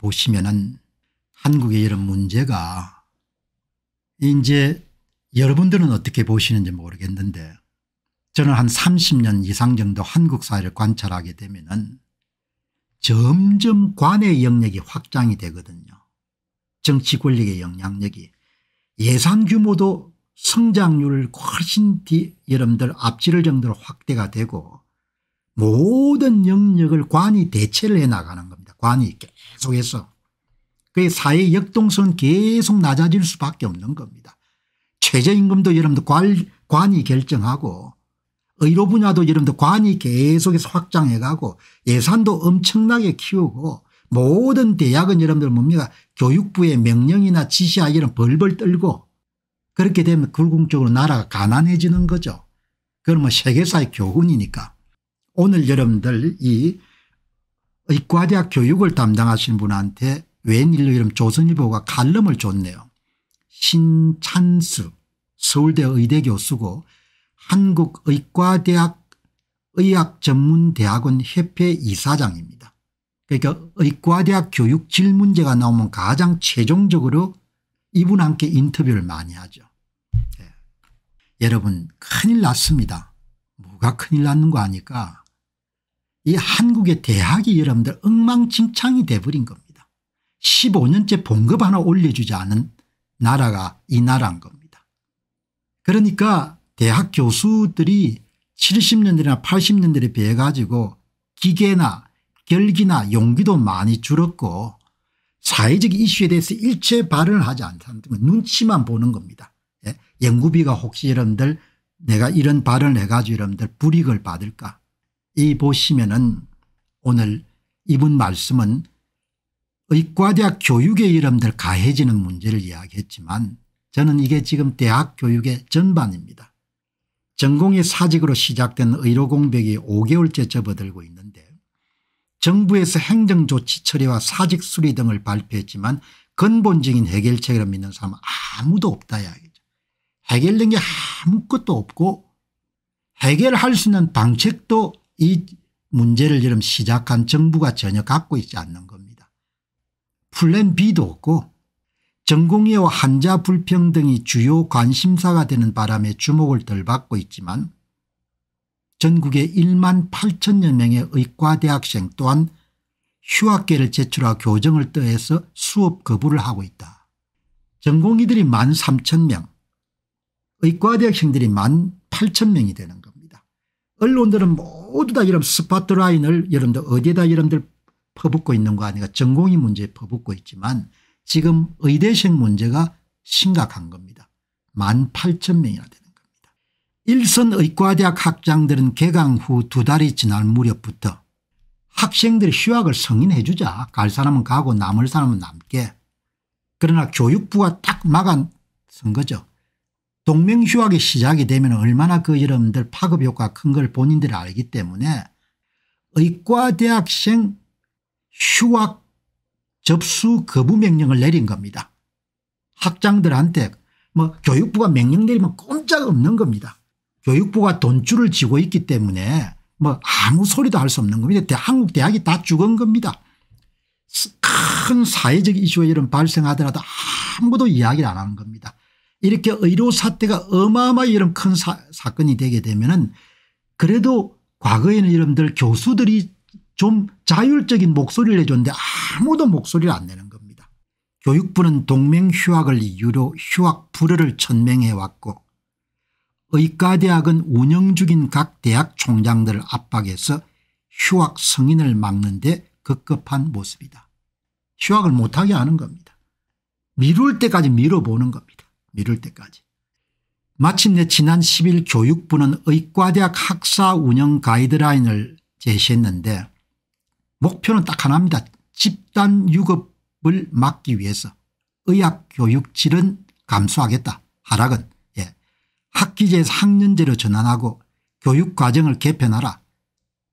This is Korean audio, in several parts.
보시면은 한국의 이런 문제가 이제 여러분들은 어떻게 보시는지 모르겠는데 저는 한 30년 이상 정도 한국 사회를 관찰하게 되면은 점점 관의 영역이 확장이 되거든요. 정치 권력의 영향력이 예산 규모도 성장률 훨씬 뒤 여러분들 앞지를 정도로 확대가 되고 모든 영역을 관이 대체를 해나가는 겁니다. 관이 계속해서 그의 사회 역동성은 계속 낮아질 수밖에 없는 겁니다. 최저임금도 여러분들 관이 결정하고 의료 분야도 여러분들 관이 계속해서 확장해가고 예산도 엄청나게 키우고 모든 대학은 여러분들 뭡니까 교육부의 명령이나 지시하기는 벌벌 떨고 그렇게 되면 궁극적으로 나라가 가난해지는 거죠. 그건 뭐 세계사의 교훈이니까 오늘 여러분들 이 의과대학 교육을 담당하시는 분한테 웬일로 이름 조선일보가 갈름을 줬네요. 신찬수 서울대 의대 교수고 한국의과대학 의학전문대학원 협회 이사장입니다. 그러니까 의과대학 교육 질문제가 나오면 가장 최종적으로 이분한테 인터뷰를 많이 하죠. 네. 여러분 큰일 났습니다. 뭐가 큰일 났는 거 아니까 이 한국의 대학이 여러분들 엉망진창이 돼버린 겁니다. 15년째 봉급 하나 올려주지 않은 나라가 이 나라인 겁니다. 그러니까 대학 교수들이 70년대나 80년대에 비해 가지고 기계나 결기나 용기도 많이 줄었고 사회적 이슈에 대해서 일체 발언을 하지 않다는 눈치만 보는 겁니다. 예? 연구비가 혹시 여러분들 내가 이런 발언을 해가지고 여러분들 불이익을 받을까 이 보시면은 오늘 이분 말씀은 의과대학 교육의 이름들 가해지는 문제를 이야기했지만 저는 이게 지금 대학 교육의 전반입니다. 전공의 사직으로 시작된 의료공백이 5개월째 접어들고 있는데 정부에서 행정조치 처리와 사직 수리 등을 발표했지만 근본적인 해결책을 믿는 사람은 아무도 없다 이야기죠. 해결된 게 아무것도 없고 해결할 수 있는 방책도 이 문제를 지금 시작한 정부가 전혀 갖고 있지 않는 겁니다. 플랜 B도 없고 전공의와 환자 불평등이 주요 관심사가 되는 바람에 주목을 덜 받고 있지만 전국의 1만 8천여 명의 의과대학생 또한 휴학계를 제출하고 교정을 떠해서 수업 거부를 하고 있다. 전공의들이 1만 3천 명, 의과대학생들이 1만 8천 명이 되는 겁니다. 언론들은 뭐 모두 다 이런 스파트라인을 여러분들 어디에다 여러분들 퍼붓고 있는 거아닌가 전공의 문제에 퍼붓고 있지만 지금 의대생 문제가 심각한 겁니다. 1만 8천 명이나 되는 겁니다. 일선 의과대학 학장들은 개강 후 두 달이 지날 무렵부터 학생들의 휴학을 성인해 주자 갈 사람은 가고 남을 사람은 남게 그러나 교육부가 딱 막아선 거죠. 동맹휴학이 시작이 되면 얼마나 그 여러분들 파급효과가 큰 걸 본인들이 알기 때문에 의과대학생 휴학 접수 거부 명령을 내린 겁니다. 학장들한테 뭐 교육부가 명령 내리면 꼼짝없는 겁니다. 교육부가 돈줄을 쥐고 있기 때문에 뭐 아무 소리도 할 수 없는 겁니다. 한국 대학이 다 죽은 겁니다. 큰 사회적 이슈가 이런 발생하더라도 아무도 이야기를 안 하는 겁니다. 이렇게 의료 사태가 어마어마히 이런 큰 사, 건이 되게 되면은 그래도 과거에는 여러분들 교수들이 좀 자율적인 목소리를 내줬는데 아무도 목소리를 안 내는 겁니다. 교육부는 동맹 휴학을 이유로 휴학 불허를 천명해 왔고 의과대학은 운영 중인 각 대학 총장들을 압박해서 휴학 승인을 막는 데 급급한 모습이다. 휴학을 못하게 하는 겁니다. 미룰 때까지 미뤄보는 겁니다. 미룰 때까지. 마침내 지난 10일 교육부는 의과대학 학사 운영 가이드라인을 제시했는데 목표는 딱 하나입니다. 집단 유급을 막기 위해서 의학교육질은 감소하겠다. 하락은 예. 학기제에서 학년제로 전환하고 교육과정을 개편하라.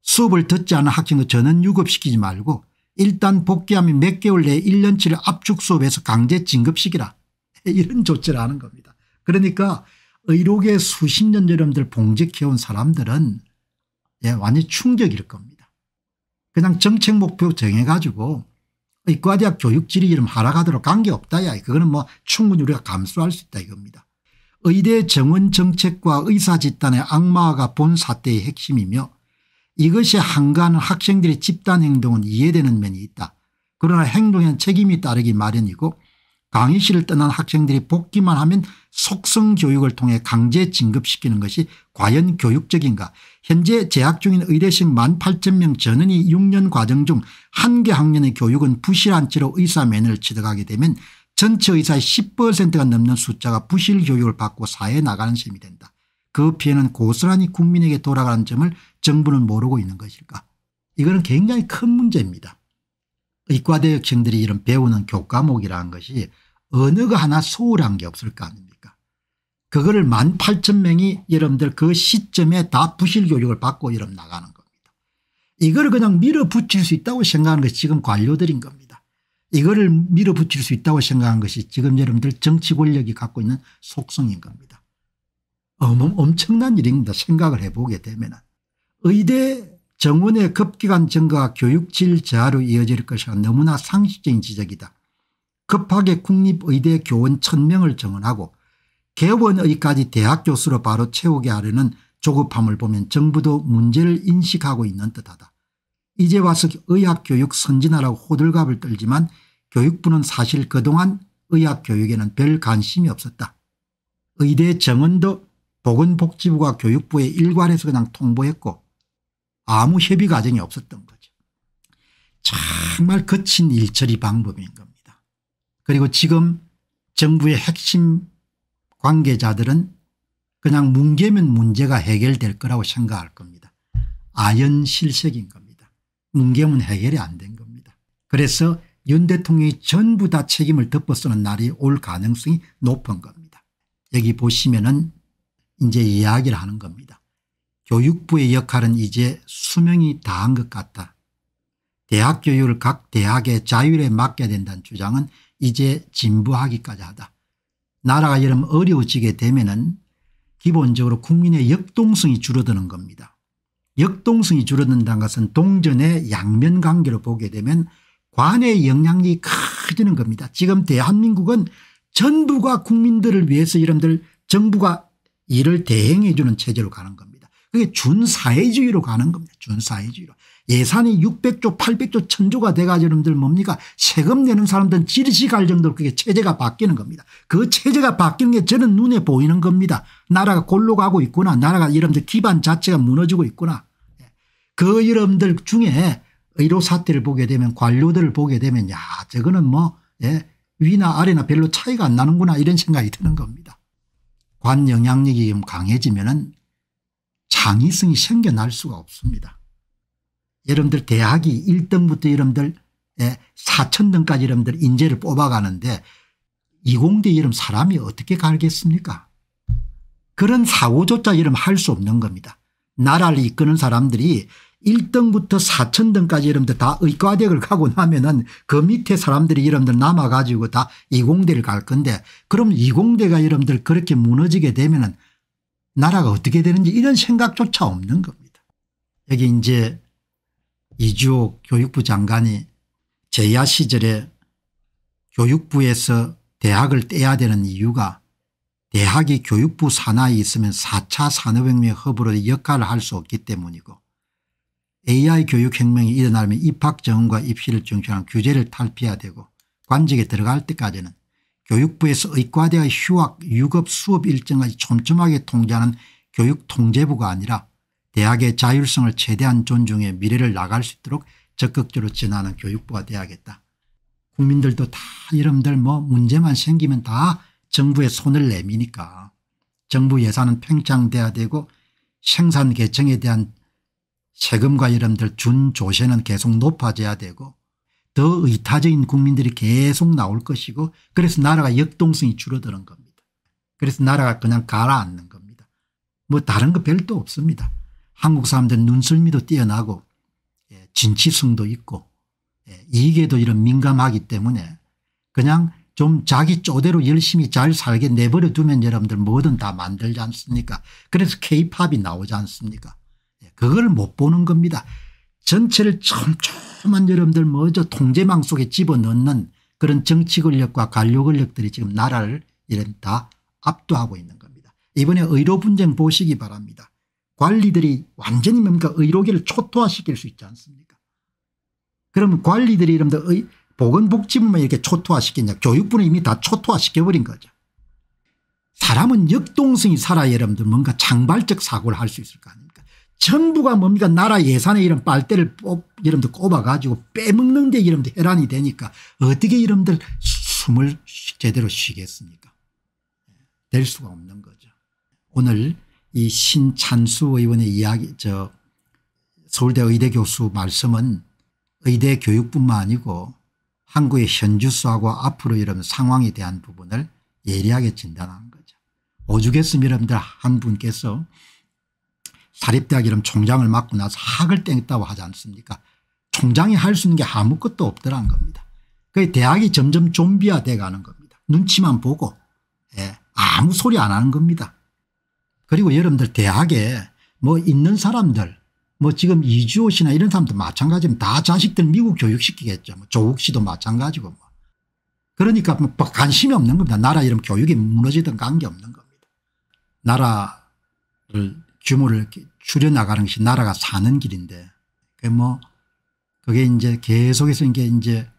수업을 듣지 않은 학생도 전원 유급시키지 말고 일단 복귀하면 몇 개월 내에 1년치를 압축 수업에서 강제 진급시키라. 이런 조치를 하는 겁니다. 그러니까 의료계 수십 년 여러분들 봉직해온 사람들은 예, 완전 히 충격일 겁니다. 그냥 정책 목표 정해가지고 의과대학 교육질이 이름 하락하도록 관계없다. 야 그거는 뭐 충분히 우리가 감수할 수 있다 이겁니다. 의대 정원 정책과 의사 집단의 악마화가 본 사태의 핵심이며 이것이 한가하는 학생들의 집단 행동은 이해되는 면이 있다. 그러나 행동에는 책임이 따르기 마련이고 강의실을 떠난 학생들이 복귀만 하면 속성 교육을 통해 강제 진급시키는 것이 과연 교육적인가 현재 재학 중인 의대생 1만 8천 명 전원이 6년 과정 중 한 개 학년의 교육은 부실한 채로 의사면허를 취득하게 되면 전체 의사의 10%가 넘는 숫자가 부실 교육을 받고 사회에 나가는 셈이 된다. 그 피해는 고스란히 국민에게 돌아가는 점을 정부는 모르고 있는 것일까 이거는 굉장히 큰 문제입니다. 의과대학생들이 이런 배우는 교과목이라는 것이 어느가 하나 소홀한 게 없을 거 아닙니까 그거를 1 8 0명이 0 0 여러분들 그 시점에 다 부실 교육을 받고 여러분 나가는 겁니다. 이걸 그냥 밀어붙일 수 있다고 생각하는 것이 지금 관료들인 겁니다. 이거를 밀어붙일 수 있다고 생각한 것이 지금 여러분들 정치 권력이 갖고 있는 속성인 겁니다. 어머 엄청난 일입니다. 생각을 해보게 되면. 의대 정원의 급기간 증가와 교육질 저하로 이어질 것이 너무나 상식적인 지적이다. 급하게 국립의대 교원 1000명을 정원하고 개원의까지 대학 교수로 바로 채우게 하려는 조급함을 보면 정부도 문제를 인식하고 있는 듯하다. 이제 와서 의학교육 선진화라고 호들갑을 떨지만 교육부는 사실 그동안 의학교육에는 별 관심이 없었다. 의대 정원도 보건복지부가 교육부에 일관해서 그냥 통보했고 아무 협의 과정이 없었던 거죠. 정말 거친 일처리 방법인 겁니다. 그리고 지금 정부의 핵심 관계자들은 그냥 뭉개면 문제가 해결될 거라고 생각할 겁니다. 아연실색인 겁니다. 뭉개면 해결이 안 된 겁니다. 그래서 윤 대통령이 전부 다 책임을 덮어쓰는 날이 올 가능성이 높은 겁니다. 여기 보시면은 이제 이야기를 하는 겁니다. 교육부의 역할은 이제 수명이 다한 것 같다. 대학 교육을 각 대학의 자율에 맡겨야 된다는 주장은 이제 진부하기까지 하다. 나라가 이런 어려워지게 되면 은 기본적으로 국민의 역동성이 줄어드는 겁니다. 역동성이 줄어든다는 것은 동전의 양면관계로 보게 되면 관의 영향이 커지는 겁니다. 지금 대한민국은 전부가 국민들을 위해서 이름들 정부가 이를 대행해 주는 체제로 가는 겁니다. 그게 준사회주의로 가는 겁니다. 준사회주의로. 예산이 600조 800조 천조가 돼가지고 여러분들 뭡니까 세금 내는 사람들은 지 질시 갈 정도로 그게 체제가 바뀌는 겁니다. 그 체제가 바뀌는 게 저는 눈에 보이는 겁니다. 나라가 골로 가고 있구나. 나라가 여러분들 기반 자체가 무너지고 있구나. 예. 그 여러분들 중에 의료 사태를 보게 되면 관료들을 보게 되면 야 저거는 뭐 예, 위나 아래나 별로 차이가 안 나는구나 이런 생각이 드는 겁니다. 관 영향력이 강해지면 은 창의성이 생겨날 수가 없습니다. 여러분들 대학이 1등부터 여러분들 4천등까지 예, 여러분들 인재를 뽑아가는데 20대 여러분 사람이 어떻게 갈겠습니까 그런 사고조차 여러분 할수 없는 겁니다. 나라를 이끄는 사람들이 1등부터 4천등까지 여러분들 다 의과대학을 가고 나면은 그 밑에 사람들이 여러분들 남아가지고 다 이공대를 갈 건데 그럼 이공대가 여러분들 그렇게 무너지게 되면은 나라가 어떻게 되는지 이런 생각조차 없는 겁니다. 여기 이제 이주옥 교육부 장관이 제야 시절에 교육부에서 대학을 떼야 되는 이유가 대학이 교육부 산하에 있으면 4차 산업혁명 허브로 역할을 할 수 없기 때문이고 AI 교육혁명이 일어나면 입학정원과 입시를 중심으로 규제를 탈피해야 되고 관직에 들어갈 때까지는 교육부에서 의과대와 휴학, 유급 수업 일정까지 촘촘하게 통제하는 교육통제부가 아니라 대학의 자율성을 최대한 존중해 미래를 나갈 수 있도록 적극적으로 전하는 교육부가 돼야겠다. 국민들도 다 이름들 뭐 문제만 생기면 다 정부에 손을 내미니까 정부 예산은 팽창돼야 되고 생산 계층에 대한 세금과 이름들 준조세는 계속 높아져야 되고 더 의타적인 국민들이 계속 나올 것이고 그래서 나라가 역동성이 줄어드는 겁니다. 그래서 나라가 그냥 가라앉는 겁니다. 뭐 다른 거 별도 없습니다. 한국 사람들 눈썰미도 뛰어나고 예, 진취성도 있고 예, 이익에도 이런 민감하기 때문에 그냥 좀 자기 쪼대로 열심히 잘 살게 내버려 두면 여러분들 뭐든 다 만들지 않습니까 그래서 케이팝이 나오지 않습니까 예, 그걸 못 보는 겁니다. 전체를 촘촘한 여러분들 먼저 통제망 속에 집어넣는 그런 정치권력과 관료권력들이 지금 나라를 이런 다 압도하고 있는 겁니다. 이번에 의료 분쟁 보시기 바랍니다. 관리들이 완전히 뭡니까 의료계를 초토화시킬 수 있지 않습니까 그럼 관리들이 이러 보건복지부만 이렇게 초토화시키냐 교육부는 이미 다 초토화시켜버린 거죠. 사람은 역동성이 살아야 여러분들 뭔가 장발적 사고를 할 수 있을 거 아닙니까 정부가 뭡니까 나라 예산에 이런 빨대를 뽑 여러분들 꼽아가지고 빼먹는 데 여러분들 혈안이 되니까 어떻게 여러분들 숨을 제대로 쉬겠습니까 네, 될 수가 없는 거죠. 오늘 이 신찬수 의원의 이야기 저 서울대 의대 교수 말씀은 의대 교육뿐만 아니고 한국의 현주소하고 앞으로 이런 상황에 대한 부분을 예리하게 진단하는 거죠. 오죽했으면 여러분들 한 분께서 사립대학 이름 총장을 맡고 나서 학을 땡겼다고 하지 않습니까 총장이 할 수 있는 게 아무것도 없더란 겁니다. 그 대학이 점점 좀비화 돼가는 겁니다. 눈치만 보고 예, 아무 소리 안 하는 겁니다. 그리고 여러분들 대학에 뭐 있는 사람들 뭐 지금 이주호 씨나 이런 사람도 마찬가지면다다 자식들 미국 교육시키겠죠. 뭐 조국 씨도 마찬가지고 뭐. 그러니까 뭐, 뭐 관심이 없는 겁니다. 나라 이름 교육이 무너지든 관계없는 겁니다. 나라를 규모를 줄여나가는 것이 나라가 사는 길인데 그게 뭐 그게 이제 계속해서 이게 이제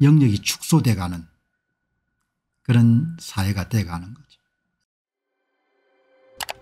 영역이 축소돼가는 그런 사회가 돼가는 것.